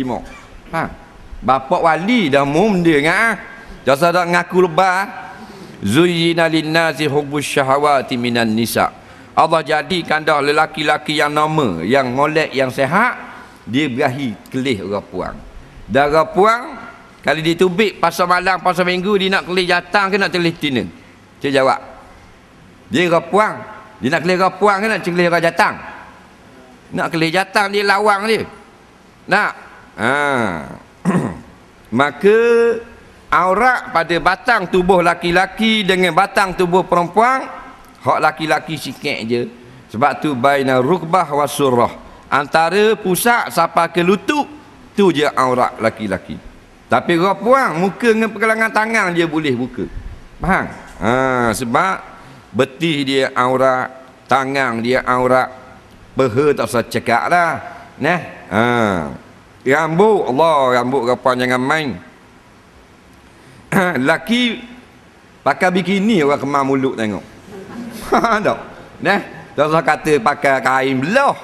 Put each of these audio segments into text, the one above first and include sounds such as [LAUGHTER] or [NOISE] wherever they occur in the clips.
Timur. Ha. Bapak wali dah mum dia ngah Ah. Jasa dak ngaku lebah. Ha. Zuyyina linnasi hubbus syahawati minan nisa. Allah jadikan dah lelaki-lelaki yang nama, yang molek, yang sehat, dia berahi kelih orang puang. Darah puang, kali ditubik pasal malam, pasal minggu, dia nak kelih jatang ke nak kelih tina? Dia jawab. Dia orang puang. Dia nak kelih orang puang ke nak kelih orang jatang? Nak kelih jatang, dia lawang dia. Nak? ha. [CLEARS THROAT] maka aurat pada batang tubuh laki-laki dengan batang tubuh perempuan hak laki-laki sikit je sebab tu baina rukbah wa surah antara pusat sampai ke lutut tu je aurat laki-laki tapi orang puan muka dengan pergelangan tangan dia boleh buka faham? Ha, sebab betih dia aurat tangan dia aurat peha tak usah cakap lah nah ha. Rambut Allah rambut kapan jangan main. [CLEARS THROAT] Laki pakai bikini orang kemar mulut tengok. [LAUGHS] Tak. Neh, dah saya kata pakai kain belah.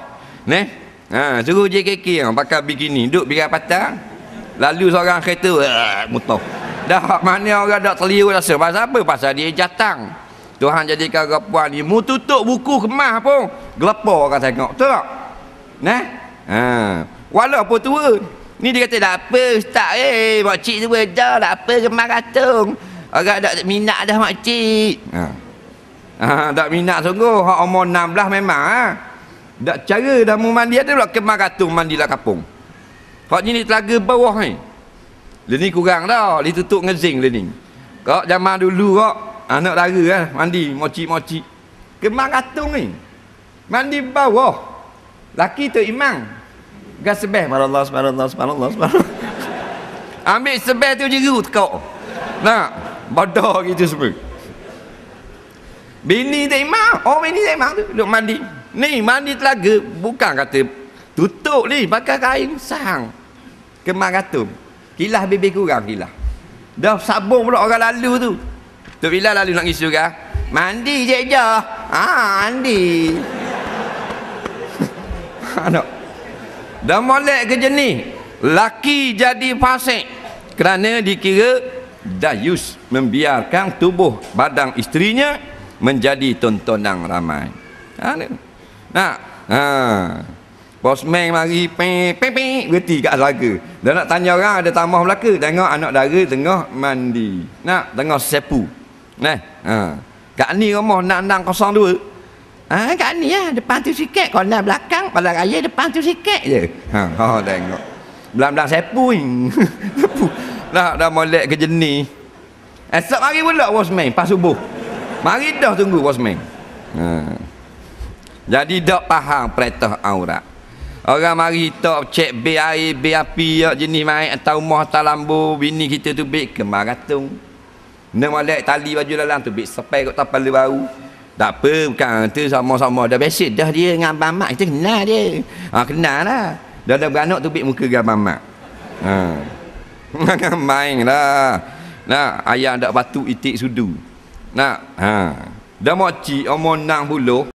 Neh. Ha, suruh JKK yang pakai bikini duduk bila patang. Lalu seorang kereta eh, mutoh. Dah mana orang dak selia rasa pasal apa? Pasal dia jatang. Tuhan jadikan orang puan ni mu tutup buku kemah pun. Gelepo orang tengok. Betul tak? Neh. Ha. Walaupun tua. Ni dia kata, tak apa ustaz. Eh, makcik tu dah. Tak apa ke maratong. Agak tak minat dah makcik. Ha. Ha, tak minat sungguh. Hak umur 16 memang. Ha. Tak cara dah mau mandi ada pula ke mandi mandilah kapung. Hak ni telaga bawah ni. Dia ni kurang dah. Dia tutup ngezing dia ni. Kau zaman dulu kau. Anak lara lah. Eh, mandi mocik-mocik. Kemar katung ni. Mandi bawah. Laki tu imang. Gas sebeh marallah subhanallah subhanallah subhanallah. Ambil sebeh tu jeru tekak. Nah, bodoh gitu semua. Bini tak imam. Oh bini tak imam tu duduk mandi. Ni mandi telaga bukan kata tutup ni pakai kain sang. Kemar katum. Kilah bibi kurang kilah. Dah sabun, pula orang lalu tu. tu Bilal lalu nak isu kah? Mandi je je. Ah, mandi. [LAUGHS] Anak dan molek ke jenis laki jadi fasik kerana dikira dayus membiarkan tubuh badan isterinya menjadi tontonan ramai ha ni nah ha bosman mari pe pe berhenti kat selaga dan nak tanya orang ada tambah belaka tengok anak dara tengah mandi nah tengah sepu nah ha kat ni rumah 6602 ha kat ni lah ya. depan tu sikit kau nak belakang pada raya depan tu sikit je. Ha, ha tengok. Belak-belak sepuing. [LAUGHS] dah dah molek ke jenis. Esok mari pula bosman pas subuh. Mari dah tunggu bosman. Ha. Jadi dak faham perintah aurat. Orang mari tak cek bi air, be api, ya, jenis mai atau rumah atau lambu, bini kita tu be kemaratung. Nak molek tali baju dalam tu be sepai kat tapal baru. Tak apa, bukan tu sama-sama dah besit dah dia dengan abang mak kita kenal dia. Ha kenal lah. Dah dah beranak tu bib muka dengan abang mak. Ha. [LAUGHS] Jangan main lah. Nah, ayah tak patut itik sudu. Nah, ha. Dah mak cik umur 60,